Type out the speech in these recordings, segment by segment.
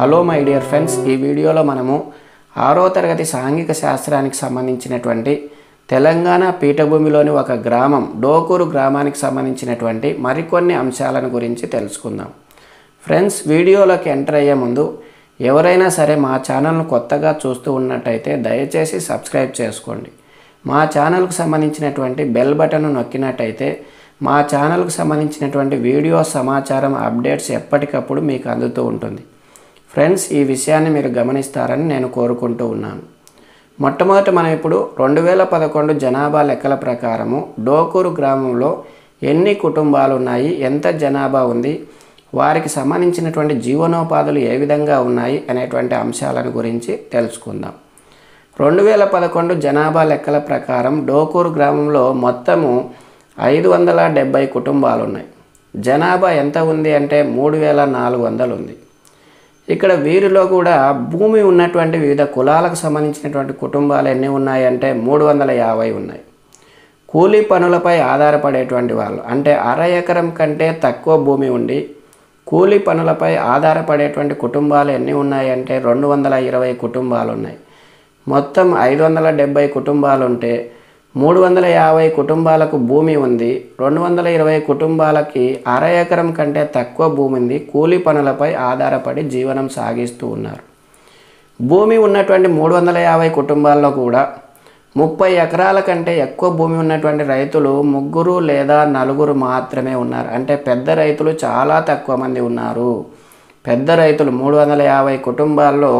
hello my dear friends ఈ వీడియోలో మనము ఆరో తరగతి సాంఘిక శాస్త్రానికి సంబంధించినటువంటి తెలంగాణ పీఠభూమిలోని ఒక గ్రామం డోకూరు గ్రామానికి సంబంధించినటువంటి మరికొన్ని అంశాలను గురించి తెలుసుకుందాం ఫ్రెండ్స్ వీడియోలోకి ఎంటర్ అయ్యే ముందు ఎవరైనా సరే మా ఛానల్ను కొత్తగా చూస్తూ ఉన్నట్టయితే దయచేసి సబ్స్క్రైబ్ చేసుకోండి మా ఛానల్కు సంబంధించినటువంటి బెల్ బటన్ను నొక్కినట్టయితే మా ఛానల్కు సంబంధించినటువంటి వీడియో సమాచారం అప్డేట్స్ ఎప్పటికప్పుడు మీకు అందుతూ ఉంటుంది ఫ్రెండ్స్ ఈ విషయాన్ని మీరు గమనిస్తారని నేను కోరుకుంటూ ఉన్నాను మొట్టమొదట మనం ఇప్పుడు రెండు వేల పదకొండు జనాభా లెక్కల ప్రకారము డోకూరు గ్రామంలో ఎన్ని కుటుంబాలు ఉన్నాయి ఎంత జనాభా ఉంది వారికి సంబంధించినటువంటి జీవనోపాధులు ఏ విధంగా ఉన్నాయి అనేటువంటి అంశాలను గురించి తెలుసుకుందాం రెండు వేల పదకొండు జనాభా లెక్కల ప్రకారం డోకూరు గ్రామంలో మొత్తము ఐదు వందల డెబ్బై కుటుంబాలు ఉన్నాయి జనాభా ఎంత ఉంది అంటే మూడు వేల నాలుగు వందలు ఉంది ఇక్కడ వీరిలో కూడా భూమి ఉన్నటువంటి వివిధ కులాలకు సంబంధించినటువంటి కుటుంబాలు ఎన్ని ఉన్నాయంటే మూడు వందల యాభై ఉన్నాయి కూలీ పనులపై ఆధారపడేటువంటి వాళ్ళు అంటే అర ఎకరం కంటే తక్కువ భూమి ఉండి కూలీ పనులపై ఆధారపడేటువంటి కుటుంబాలు ఎన్ని ఉన్నాయంటే రెండు వందల ఇరవై కుటుంబాలు ఉన్నాయి మొత్తం ఐదు వందల డెబ్బై కుటుంబాలు ఉంటే మూడు వందల యాభై కుటుంబాలకు భూమి ఉంది రెండు వందల ఇరవై కుటుంబాలకి అర ఎకరం కంటే తక్కువ భూమి ఉంది కూలీ పనులపై ఆధారపడి జీవనం సాగిస్తూ ఉన్నారు భూమి ఉన్నటువంటి మూడు వందల యాభై కుటుంబాల్లో కూడా ముప్పై ఎకరాల కంటే ఎక్కువ భూమి ఉన్నటువంటి రైతులు ముగ్గురు లేదా నలుగురు మాత్రమే ఉన్నారు అంటే పెద్ద రైతులు చాలా తక్కువ మంది ఉన్నారు పెద్ద రైతులు మూడు వందల యాభై కుటుంబాల్లో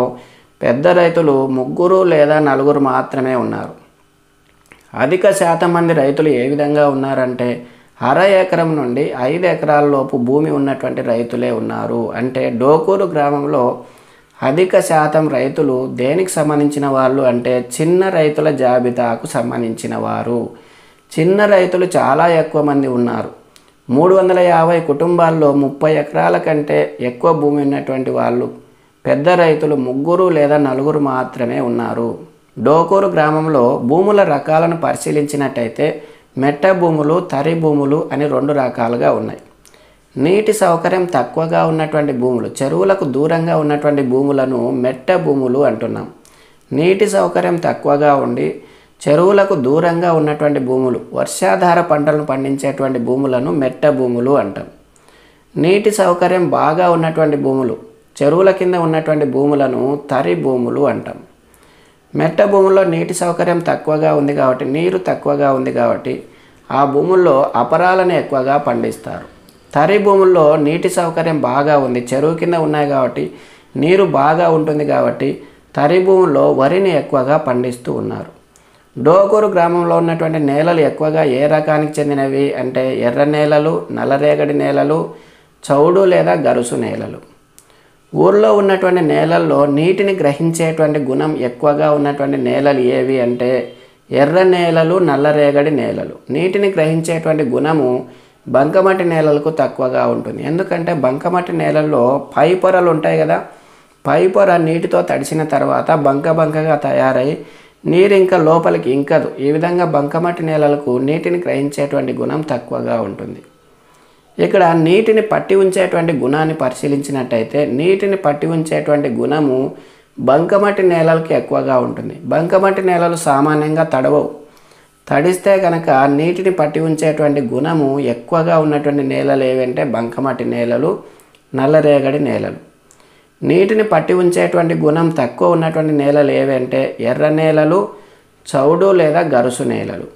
పెద్ద రైతులు ముగ్గురు లేదా నలుగురు మాత్రమే ఉన్నారు అధిక శాతం మంది రైతులు ఏ విధంగా ఉన్నారంటే అర ఎకరం నుండి ఐదు ఎకరాల లోపు భూమి ఉన్నటువంటి రైతులే ఉన్నారు అంటే డోకూరు గ్రామంలో అధిక శాతం రైతులు దేనికి సంబంధించిన వాళ్ళు అంటే చిన్న రైతుల జాబితాకు సంబంధించిన వారు చిన్న రైతులు చాలా ఎక్కువ మంది ఉన్నారు మూడు వందల యాభై కుటుంబాల్లో ముప్పై ఎకరాల కంటే ఎక్కువ భూమి ఉన్నటువంటి వాళ్ళు పెద్ద రైతులు ముగ్గురు లేదా నలుగురు మాత్రమే ఉన్నారు డోకూరు గ్రామంలో భూముల రకాలను పరిశీలించినట్టయితే మెట్ట భూములు తరి భూములు అని రెండు రకాలుగా ఉన్నాయి నీటి సౌకర్యం తక్కువగా ఉన్నటువంటి భూములు చెరువులకు దూరంగా ఉన్నటువంటి భూములను మెట్ట భూములు అంటున్నాం నీటి సౌకర్యం తక్కువగా ఉండి చెరువులకు దూరంగా ఉన్నటువంటి భూములు వర్షాధార పంటలను పండించేటువంటి భూములను మెట్ట భూములు అంటాం నీటి సౌకర్యం బాగా ఉన్నటువంటి భూములు చెరువుల కింద ఉన్నటువంటి భూములను తరి భూములు అంటాం మెట్ట భూముల్లో నీటి సౌకర్యం తక్కువగా ఉంది కాబట్టి నీరు తక్కువగా ఉంది కాబట్టి ఆ భూముల్లో అపరాలను ఎక్కువగా పండిస్తారు తరి భూముల్లో నీటి సౌకర్యం బాగా ఉంది చెరువు కింద ఉన్నాయి కాబట్టి నీరు బాగా ఉంటుంది కాబట్టి తరి భూముల్లో వరిని ఎక్కువగా పండిస్తూ ఉన్నారు డోకూరు గ్రామంలో ఉన్నటువంటి నేలలు ఎక్కువగా ఏ రకానికి చెందినవి అంటే ఎర్ర నేలలు నల్లరేగడి నేలలు చౌడు లేదా గరుసు నేలలు ఊర్లో ఉన్నటువంటి నేలల్లో నీటిని గ్రహించేటువంటి గుణం ఎక్కువగా ఉన్నటువంటి నేలలు ఏవి అంటే ఎర్ర నేలలు నల్లరేగడి నేలలు నీటిని గ్రహించేటువంటి గుణము బంకమట్టి నేలలకు తక్కువగా ఉంటుంది ఎందుకంటే బంకమట్టి నేలల్లో పై పొరలు ఉంటాయి కదా పై పొర నీటితో తడిసిన తర్వాత బంక బంకగా తయారై నీరు ఇంకా లోపలికి ఇంకదు ఈ విధంగా బంకమట్టి నేలలకు నీటిని గ్రహించేటువంటి గుణం తక్కువగా ఉంటుంది ఇక్కడ నీటిని పట్టి ఉంచేటువంటి గుణాన్ని పరిశీలించినట్టయితే నీటిని పట్టి ఉంచేటువంటి గుణము బంకమట్టి నేలలకి ఎక్కువగా ఉంటుంది బంకమట్టి నేలలు సామాన్యంగా తడవవు తడిస్తే కనుక నీటిని పట్టి ఉంచేటువంటి గుణము ఎక్కువగా ఉన్నటువంటి నేలలు ఏవంటే బంకమట్టి నేలలు నల్లరేగడి నేలలు నీటిని పట్టి ఉంచేటువంటి గుణం తక్కువ ఉన్నటువంటి నేలలు ఏవంటే ఎర్ర నేలలు చౌడు లేదా గరుసు నేలలు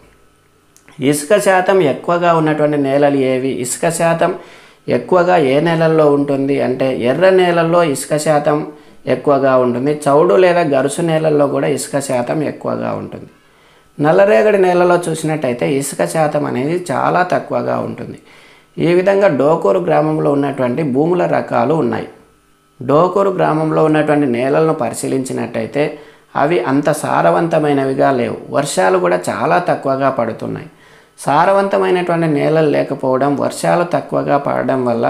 ఇసుక శాతం ఎక్కువగా ఉన్నటువంటి నేలలు ఏవి ఇసుక శాతం ఎక్కువగా ఏ నేలల్లో ఉంటుంది అంటే ఎర్ర నేలల్లో ఇసుక శాతం ఎక్కువగా ఉంటుంది చౌడు లేదా గరుసు నేలల్లో కూడా ఇసుక శాతం ఎక్కువగా ఉంటుంది నల్లరేగడి నేలలో చూసినట్టయితే ఇసుక శాతం అనేది చాలా తక్కువగా ఉంటుంది ఈ విధంగా డోకూరు గ్రామంలో ఉన్నటువంటి భూముల రకాలు ఉన్నాయి డోకూరు గ్రామంలో ఉన్నటువంటి నేలలను పరిశీలించినట్టయితే అవి అంత సారవంతమైనవిగా లేవు వర్షాలు కూడా చాలా తక్కువగా పడుతున్నాయి సారవంతమైనటువంటి నేలలు లేకపోవడం వర్షాలు తక్కువగా పడడం వల్ల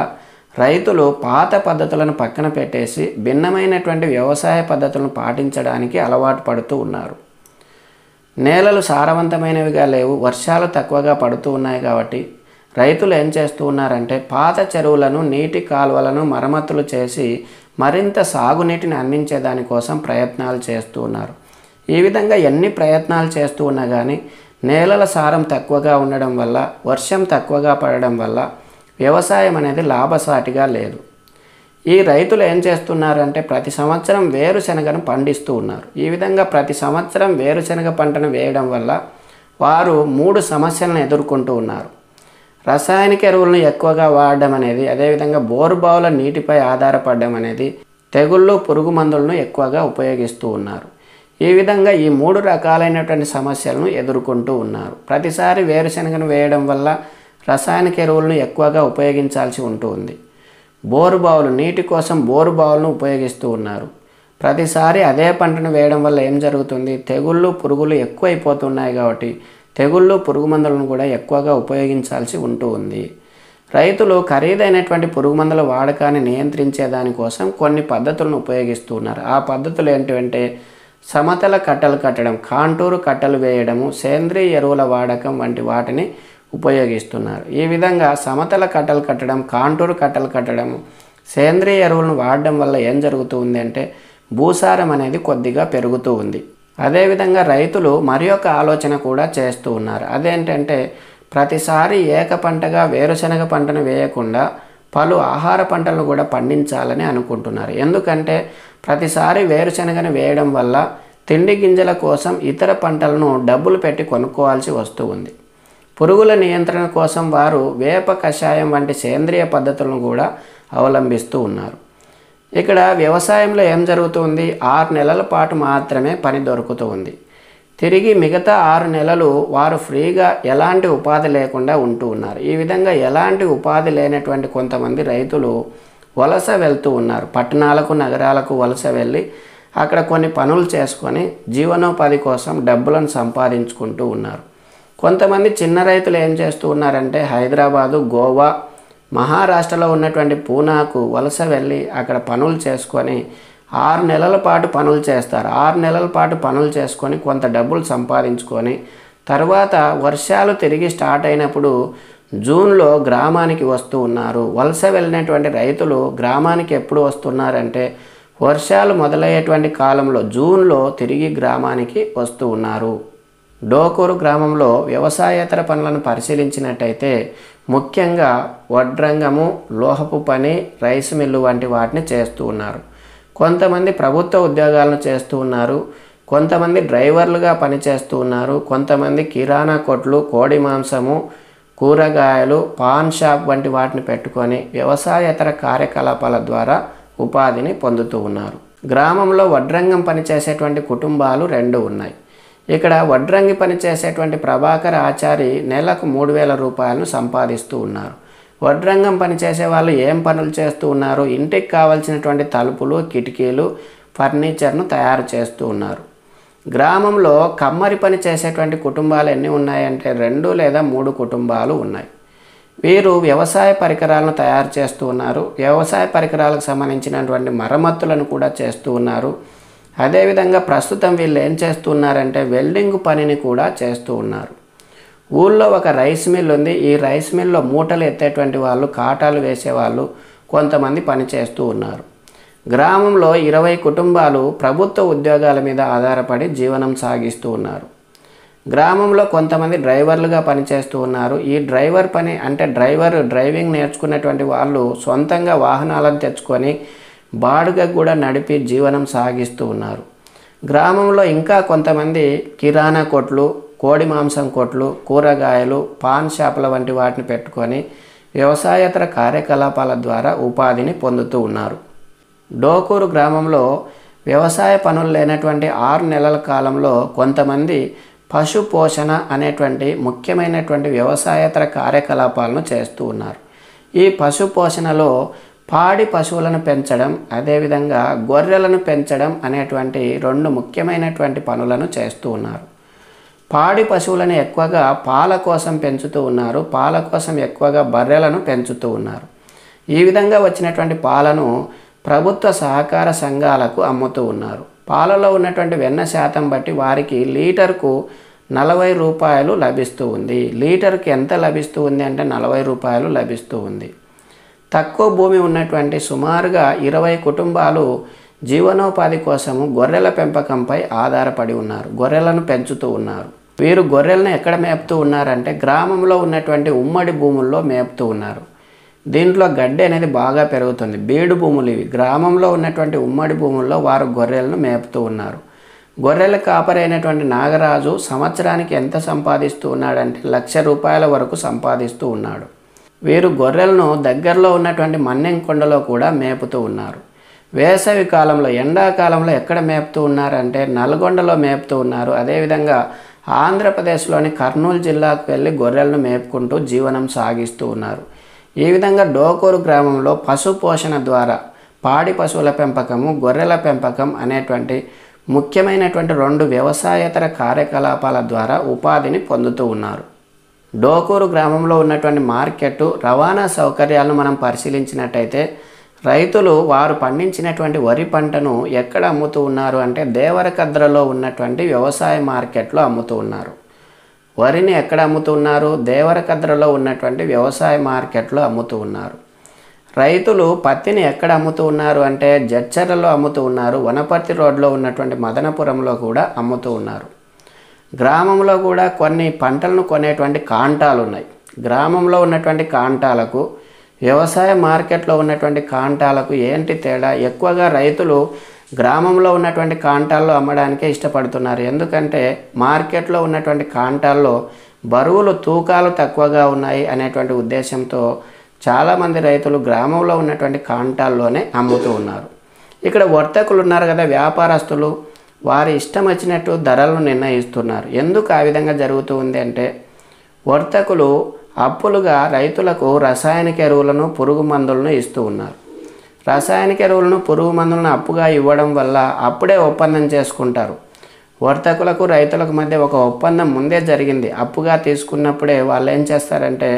రైతులు పాత పద్ధతులను పక్కన పెట్టేసి భిన్నమైనటువంటి వ్యవసాయ పద్ధతులను పాటించడానికి అలవాటు పడుతూ ఉన్నారు నేలలు సారవంతమైనవిగా లేవు వర్షాలు తక్కువగా పడుతూ ఉన్నాయి కాబట్టి రైతులు ఏం చేస్తూ ఉన్నారంటే పాత చెరువులను నీటి కాలువలను మరమ్మతులు చేసి మరింత సాగునీటిని అందించేదానికోసం ప్రయత్నాలు చేస్తూ ఉన్నారు ఈ విధంగా ఎన్ని ప్రయత్నాలు చేస్తూ ఉన్నా కానీ నేలల సారం తక్కువగా ఉండడం వల్ల వర్షం తక్కువగా పడడం వల్ల వ్యవసాయం అనేది లాభసాటిగా లేదు ఈ రైతులు ఏం చేస్తున్నారంటే ప్రతి సంవత్సరం వేరుశనగను పండిస్తూ ఉన్నారు ఈ విధంగా ప్రతి సంవత్సరం వేరుశనగ పంటను వేయడం వల్ల వారు మూడు సమస్యలను ఎదుర్కొంటూ ఉన్నారు రసాయనిక ఎరువులను ఎక్కువగా వాడడం అనేది అదేవిధంగా బోరుబావుల నీటిపై ఆధారపడడం అనేది తెగుళ్ళు పురుగు మందులను ఎక్కువగా ఉపయోగిస్తూ ఉన్నారు ఈ విధంగా ఈ మూడు రకాలైనటువంటి సమస్యలను ఎదుర్కొంటూ ఉన్నారు ప్రతిసారి వేరుశనగను వేయడం వల్ల రసాయనిక ఎరువులను ఎక్కువగా ఉపయోగించాల్సి ఉంటుంది బోరు బావులు నీటి కోసం బోరు బావులను ఉపయోగిస్తూ ఉన్నారు ప్రతిసారి అదే పంటను వేయడం వల్ల ఏం జరుగుతుంది తెగుళ్ళు పురుగులు ఎక్కువైపోతున్నాయి కాబట్టి తెగుళ్ళు పురుగు మందులను కూడా ఎక్కువగా ఉపయోగించాల్సి ఉంటూ రైతులు ఖరీదైనటువంటి పురుగు మందుల వాడకాన్ని నియంత్రించే దానికోసం కొన్ని పద్ధతులను ఉపయోగిస్తూ ఆ పద్ధతులు ఏంటంటే సమతల కట్టలు కట్టడం కాంటూరు కట్టలు వేయడము సేంద్రియ ఎరువుల వాడకం వంటి వాటిని ఉపయోగిస్తున్నారు ఈ విధంగా సమతల కట్టలు కట్టడం కాంటూరు కట్టలు కట్టడము సేంద్రియ ఎరువులను వాడడం వల్ల ఏం ఉంది అంటే భూసారం అనేది కొద్దిగా పెరుగుతూ ఉంది అదేవిధంగా రైతులు మరి ఒక ఆలోచన కూడా చేస్తూ ఉన్నారు అదేంటంటే ప్రతిసారి ఏక పంటగా వేరుశనగ పంటను వేయకుండా పలు ఆహార పంటలను కూడా పండించాలని అనుకుంటున్నారు ఎందుకంటే ప్రతిసారి వేరుశనగను వేయడం వల్ల తిండి గింజల కోసం ఇతర పంటలను డబ్బులు పెట్టి కొనుక్కోవాల్సి వస్తూ ఉంది పురుగుల నియంత్రణ కోసం వారు వేప కషాయం వంటి సేంద్రియ పద్ధతులను కూడా అవలంబిస్తూ ఉన్నారు ఇక్కడ వ్యవసాయంలో ఏం జరుగుతుంది ఆరు నెలల పాటు మాత్రమే పని దొరుకుతూ ఉంది తిరిగి మిగతా ఆరు నెలలు వారు ఫ్రీగా ఎలాంటి ఉపాధి లేకుండా ఉంటూ ఉన్నారు ఈ విధంగా ఎలాంటి ఉపాధి లేనటువంటి కొంతమంది రైతులు వలస వెళ్తూ ఉన్నారు పట్టణాలకు నగరాలకు వలస వెళ్ళి అక్కడ కొన్ని పనులు చేసుకొని జీవనోపాధి కోసం డబ్బులను సంపాదించుకుంటూ ఉన్నారు కొంతమంది చిన్న రైతులు ఏం చేస్తూ ఉన్నారంటే హైదరాబాదు గోవా మహారాష్ట్రలో ఉన్నటువంటి పూనాకు వలస వెళ్ళి అక్కడ పనులు చేసుకొని ఆరు నెలల పాటు పనులు చేస్తారు ఆరు నెలల పాటు పనులు చేసుకొని కొంత డబ్బులు సంపాదించుకొని తర్వాత వర్షాలు తిరిగి స్టార్ట్ అయినప్పుడు జూన్లో గ్రామానికి వస్తూ ఉన్నారు వలస వెళ్ళినటువంటి రైతులు గ్రామానికి ఎప్పుడు వస్తున్నారంటే వర్షాలు మొదలయ్యేటువంటి కాలంలో జూన్లో తిరిగి గ్రామానికి వస్తూ ఉన్నారు డోకూరు గ్రామంలో వ్యవసాయేతర పనులను పరిశీలించినట్టయితే ముఖ్యంగా వడ్రంగము లోహపు పని రైస్ మిల్లు వంటి వాటిని చేస్తూ ఉన్నారు కొంతమంది ప్రభుత్వ ఉద్యోగాలను చేస్తూ ఉన్నారు కొంతమంది డ్రైవర్లుగా పనిచేస్తూ ఉన్నారు కొంతమంది కిరాణా కొట్లు కోడి మాంసము కూరగాయలు పాన్ షాప్ వంటి వాటిని పెట్టుకొని వ్యవసాయేతర కార్యకలాపాల ద్వారా ఉపాధిని పొందుతూ ఉన్నారు గ్రామంలో వడ్రంగం పనిచేసేటువంటి కుటుంబాలు రెండు ఉన్నాయి ఇక్కడ వడ్రంగి పనిచేసేటువంటి ప్రభాకర్ ఆచారి నెలకు మూడు వేల రూపాయలను సంపాదిస్తూ ఉన్నారు వడ్రంగం పనిచేసే వాళ్ళు ఏం పనులు చేస్తూ ఉన్నారు ఇంటికి కావాల్సినటువంటి తలుపులు కిటికీలు ఫర్నిచర్ను తయారు చేస్తూ ఉన్నారు గ్రామంలో కమ్మరి పని చేసేటువంటి కుటుంబాలు ఎన్ని ఉన్నాయంటే రెండు లేదా మూడు కుటుంబాలు ఉన్నాయి వీరు వ్యవసాయ పరికరాలను తయారు చేస్తూ ఉన్నారు వ్యవసాయ పరికరాలకు సంబంధించినటువంటి మరమ్మతులను కూడా చేస్తూ ఉన్నారు అదేవిధంగా ప్రస్తుతం వీళ్ళు ఏం చేస్తున్నారంటే వెల్డింగ్ పనిని కూడా చేస్తూ ఉన్నారు ఊళ్ళో ఒక రైస్ మిల్ ఉంది ఈ రైస్ మిల్లో మూటలు ఎత్తేటువంటి వాళ్ళు కాటాలు వేసేవాళ్ళు కొంతమంది పని చేస్తూ ఉన్నారు గ్రామంలో ఇరవై కుటుంబాలు ప్రభుత్వ ఉద్యోగాల మీద ఆధారపడి జీవనం సాగిస్తూ ఉన్నారు గ్రామంలో కొంతమంది డ్రైవర్లుగా పనిచేస్తూ ఉన్నారు ఈ డ్రైవర్ పని అంటే డ్రైవర్ డ్రైవింగ్ నేర్చుకున్నటువంటి వాళ్ళు సొంతంగా వాహనాలను తెచ్చుకొని బాడుగ కూడా నడిపి జీవనం సాగిస్తూ ఉన్నారు గ్రామంలో ఇంకా కొంతమంది కిరాణా కొట్లు కోడి మాంసం కొట్లు కూరగాయలు పాన్ షాపుల వంటి వాటిని పెట్టుకొని వ్యవసాయేతర కార్యకలాపాల ద్వారా ఉపాధిని పొందుతూ ఉన్నారు డోకూరు గ్రామంలో వ్యవసాయ పనులు లేనటువంటి ఆరు నెలల కాలంలో కొంతమంది పశు పోషణ అనేటువంటి ముఖ్యమైనటువంటి వ్యవసాయేతర కార్యకలాపాలను చేస్తూ ఉన్నారు ఈ పశు పోషణలో పాడి పశువులను పెంచడం అదేవిధంగా గొర్రెలను పెంచడం అనేటువంటి రెండు ముఖ్యమైనటువంటి పనులను చేస్తూ ఉన్నారు పాడి పశువులను ఎక్కువగా పాల కోసం పెంచుతూ ఉన్నారు పాల కోసం ఎక్కువగా బర్రెలను పెంచుతూ ఉన్నారు ఈ విధంగా వచ్చినటువంటి పాలను ప్రభుత్వ సహకార సంఘాలకు అమ్ముతూ ఉన్నారు పాలలో ఉన్నటువంటి వెన్న శాతం బట్టి వారికి లీటర్కు నలభై రూపాయలు లభిస్తూ ఉంది లీటర్కి ఎంత లభిస్తూ ఉంది అంటే నలభై రూపాయలు లభిస్తూ ఉంది తక్కువ భూమి ఉన్నటువంటి సుమారుగా ఇరవై కుటుంబాలు జీవనోపాధి కోసము గొర్రెల పెంపకంపై ఆధారపడి ఉన్నారు గొర్రెలను పెంచుతూ ఉన్నారు వీరు గొర్రెలను ఎక్కడ మేపుతూ ఉన్నారంటే గ్రామంలో ఉన్నటువంటి ఉమ్మడి భూముల్లో మేపుతూ ఉన్నారు దీంట్లో గడ్డి అనేది బాగా పెరుగుతుంది బీడు భూములు ఇవి గ్రామంలో ఉన్నటువంటి ఉమ్మడి భూముల్లో వారు గొర్రెలను మేపుతూ ఉన్నారు గొర్రెల కాపరైనటువంటి నాగరాజు సంవత్సరానికి ఎంత సంపాదిస్తూ ఉన్నాడంటే లక్ష రూపాయల వరకు సంపాదిస్తూ ఉన్నాడు వీరు గొర్రెలను దగ్గరలో ఉన్నటువంటి మన్నెం కొండలో కూడా మేపుతూ ఉన్నారు వేసవి కాలంలో ఎండాకాలంలో ఎక్కడ మేపుతూ ఉన్నారంటే నల్గొండలో మేపుతూ ఉన్నారు అదేవిధంగా ఆంధ్రప్రదేశ్లోని కర్నూలు జిల్లాకు వెళ్ళి గొర్రెలను మేపుకుంటూ జీవనం సాగిస్తూ ఉన్నారు ఈ విధంగా డోకూరు గ్రామంలో పశు పోషణ ద్వారా పాడి పశువుల పెంపకము గొర్రెల పెంపకం అనేటువంటి ముఖ్యమైనటువంటి రెండు వ్యవసాయేతర కార్యకలాపాల ద్వారా ఉపాధిని పొందుతూ ఉన్నారు డోకూరు గ్రామంలో ఉన్నటువంటి మార్కెట్టు రవాణా సౌకర్యాలను మనం పరిశీలించినట్టయితే రైతులు వారు పండించినటువంటి వరి పంటను ఎక్కడ అమ్ముతూ ఉన్నారు అంటే దేవరకద్రలో ఉన్నటువంటి వ్యవసాయ మార్కెట్లో అమ్ముతూ ఉన్నారు వరిని ఎక్కడ అమ్ముతున్నారు దేవరకద్రలో ఉన్నటువంటి వ్యవసాయ మార్కెట్లో అమ్ముతూ ఉన్నారు రైతులు పత్తిని ఎక్కడ అమ్ముతూ ఉన్నారు అంటే జడ్చర్లలో అమ్ముతూ ఉన్నారు వనపర్తి రోడ్లో ఉన్నటువంటి మదనపురంలో కూడా అమ్ముతూ ఉన్నారు గ్రామంలో కూడా కొన్ని పంటలను కొనేటువంటి కాంటాలు ఉన్నాయి గ్రామంలో ఉన్నటువంటి కాంటాలకు వ్యవసాయ మార్కెట్లో ఉన్నటువంటి కాంటాలకు ఏంటి తేడా ఎక్కువగా రైతులు గ్రామంలో ఉన్నటువంటి కాంటాల్లో అమ్మడానికే ఇష్టపడుతున్నారు ఎందుకంటే మార్కెట్లో ఉన్నటువంటి కాంటాల్లో బరువులు తూకాలు తక్కువగా ఉన్నాయి అనేటువంటి ఉద్దేశంతో చాలామంది రైతులు గ్రామంలో ఉన్నటువంటి కాంటాల్లోనే అమ్ముతూ ఉన్నారు ఇక్కడ వర్తకులు ఉన్నారు కదా వ్యాపారస్తులు వారి ఇష్టం వచ్చినట్టు ధరలను నిర్ణయిస్తున్నారు ఎందుకు ఆ విధంగా జరుగుతూ ఉంది అంటే వర్తకులు అప్పులుగా రైతులకు రసాయనిక ఎరువులను పురుగు మందులను ఇస్తూ ఉన్నారు రసాయనిక ఎరువులను పురుగు మందులను అప్పుగా ఇవ్వడం వల్ల అప్పుడే ఒప్పందం చేసుకుంటారు వర్తకులకు రైతులకు మధ్య ఒక ఒప్పందం ముందే జరిగింది అప్పుగా తీసుకున్నప్పుడే వాళ్ళు ఏం చేస్తారంటే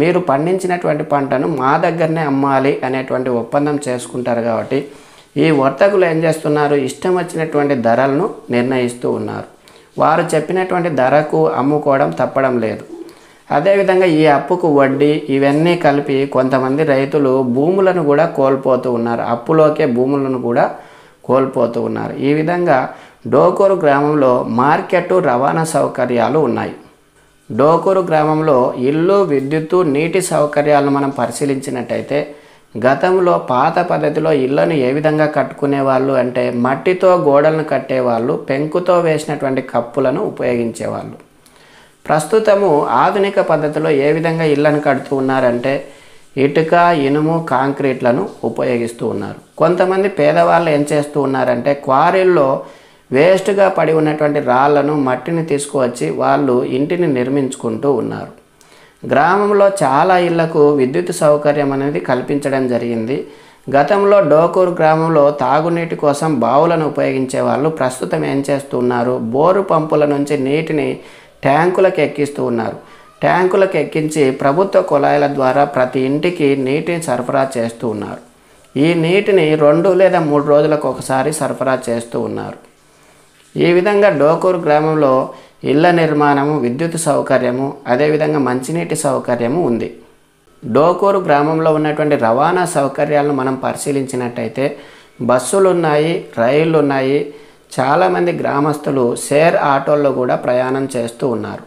మీరు పండించినటువంటి పంటను మా దగ్గరనే అమ్మాలి అనేటువంటి ఒప్పందం చేసుకుంటారు కాబట్టి ఈ వర్తకులు ఏం చేస్తున్నారు ఇష్టం వచ్చినటువంటి ధరలను నిర్ణయిస్తూ ఉన్నారు వారు చెప్పినటువంటి ధరకు అమ్ముకోవడం తప్పడం లేదు అదేవిధంగా ఈ అప్పుకు వడ్డీ ఇవన్నీ కలిపి కొంతమంది రైతులు భూములను కూడా కోల్పోతూ ఉన్నారు అప్పులోకే భూములను కూడా కోల్పోతూ ఉన్నారు ఈ విధంగా డోకూరు గ్రామంలో మార్కెట్ రవాణా సౌకర్యాలు ఉన్నాయి డోకూరు గ్రామంలో ఇల్లు విద్యుత్తు నీటి సౌకర్యాలను మనం పరిశీలించినట్టయితే గతంలో పాత పద్ధతిలో ఇళ్లను ఏ విధంగా కట్టుకునేవాళ్ళు అంటే మట్టితో గోడలను కట్టేవాళ్ళు పెంకుతో వేసినటువంటి కప్పులను ఉపయోగించేవాళ్ళు ప్రస్తుతము ఆధునిక పద్ధతిలో ఏ విధంగా ఇళ్లను కడుతూ ఉన్నారంటే ఇటుక ఇనుము కాంక్రీట్లను ఉపయోగిస్తూ ఉన్నారు కొంతమంది పేదవాళ్ళు ఏం చేస్తూ ఉన్నారంటే క్వారీల్లో వేస్ట్గా పడి ఉన్నటువంటి రాళ్లను మట్టిని తీసుకువచ్చి వాళ్ళు ఇంటిని నిర్మించుకుంటూ ఉన్నారు గ్రామంలో చాలా ఇళ్లకు విద్యుత్ సౌకర్యం అనేది కల్పించడం జరిగింది గతంలో డోకూరు గ్రామంలో తాగునీటి కోసం బావులను ఉపయోగించే వాళ్ళు ప్రస్తుతం ఏం చేస్తున్నారు బోరు పంపుల నుంచి నీటిని ట్యాంకులకు ఎక్కిస్తూ ఉన్నారు ట్యాంకులకు ఎక్కించి ప్రభుత్వ కుళాయిల ద్వారా ప్రతి ఇంటికి నీటిని సరఫరా చేస్తూ ఉన్నారు ఈ నీటిని రెండు లేదా మూడు రోజులకు ఒకసారి సరఫరా చేస్తూ ఉన్నారు ఈ విధంగా డోకూరు గ్రామంలో ఇళ్ల నిర్మాణము విద్యుత్ సౌకర్యము అదేవిధంగా మంచినీటి సౌకర్యము ఉంది డోకూరు గ్రామంలో ఉన్నటువంటి రవాణా సౌకర్యాలను మనం పరిశీలించినట్టయితే బస్సులు ఉన్నాయి రైళ్ళు ఉన్నాయి చాలామంది గ్రామస్తులు షేర్ ఆటోల్లో కూడా ప్రయాణం చేస్తూ ఉన్నారు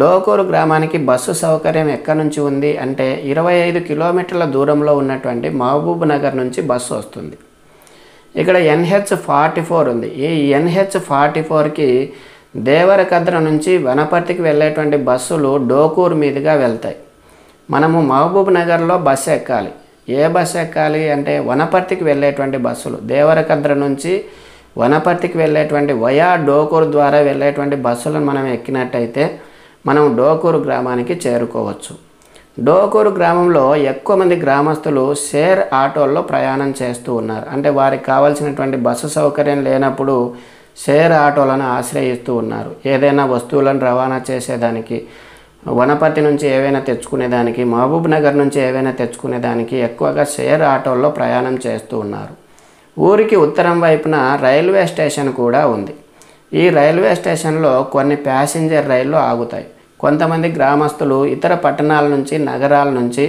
డోకూరు గ్రామానికి బస్సు సౌకర్యం ఎక్కడి నుంచి ఉంది అంటే ఇరవై ఐదు కిలోమీటర్ల దూరంలో ఉన్నటువంటి మహబూబ్ నగర్ నుంచి బస్సు వస్తుంది ఇక్కడ ఎన్హెచ్ ఫార్టీ ఫోర్ ఉంది ఈ ఎన్హెచ్ ఫార్టీ ఫోర్కి దేవరకద్ర నుంచి వనపర్తికి వెళ్ళేటువంటి బస్సులు డోకూరు మీదుగా వెళ్తాయి మనము మహబూబ్ నగర్లో బస్సు ఎక్కాలి ఏ బస్సు ఎక్కాలి అంటే వనపర్తికి వెళ్ళేటువంటి బస్సులు దేవరకద్ర నుంచి వనపర్తికి వెళ్ళేటువంటి వయా డోకూరు ద్వారా వెళ్ళేటువంటి బస్సులను మనం ఎక్కినట్టయితే మనం డోకూరు గ్రామానికి చేరుకోవచ్చు డోకూరు గ్రామంలో ఎక్కువ మంది గ్రామస్తులు షేర్ ఆటోల్లో ప్రయాణం చేస్తూ ఉన్నారు అంటే వారికి కావాల్సినటువంటి బస్సు సౌకర్యం లేనప్పుడు షేర్ ఆటోలను ఆశ్రయిస్తూ ఉన్నారు ఏదైనా వస్తువులను రవాణా చేసేదానికి వనపర్తి నుంచి ఏవైనా తెచ్చుకునేదానికి మహబూబ్ నగర్ నుంచి ఏవైనా తెచ్చుకునేదానికి ఎక్కువగా షేర్ ఆటోల్లో ప్రయాణం చేస్తూ ఉన్నారు ఊరికి ఉత్తరం వైపున రైల్వే స్టేషన్ కూడా ఉంది ఈ రైల్వే స్టేషన్లో కొన్ని ప్యాసింజర్ రైళ్లు ఆగుతాయి కొంతమంది గ్రామస్తులు ఇతర పట్టణాల నుంచి నగరాల నుంచి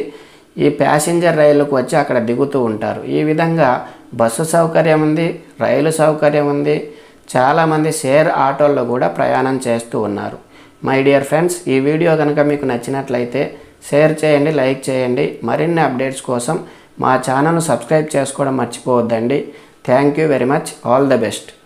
ఈ ప్యాసింజర్ రైళ్ళకు వచ్చి అక్కడ దిగుతూ ఉంటారు ఈ విధంగా బస్సు సౌకర్యం ఉంది రైలు సౌకర్యం ఉంది చాలామంది షేర్ ఆటోల్లో కూడా ప్రయాణం చేస్తూ ఉన్నారు మై డియర్ ఫ్రెండ్స్ ఈ వీడియో కనుక మీకు నచ్చినట్లయితే షేర్ చేయండి లైక్ చేయండి మరిన్ని అప్డేట్స్ కోసం మా ఛానల్ను సబ్స్క్రైబ్ చేసుకోవడం మర్చిపోవద్దండి thank you very much all the best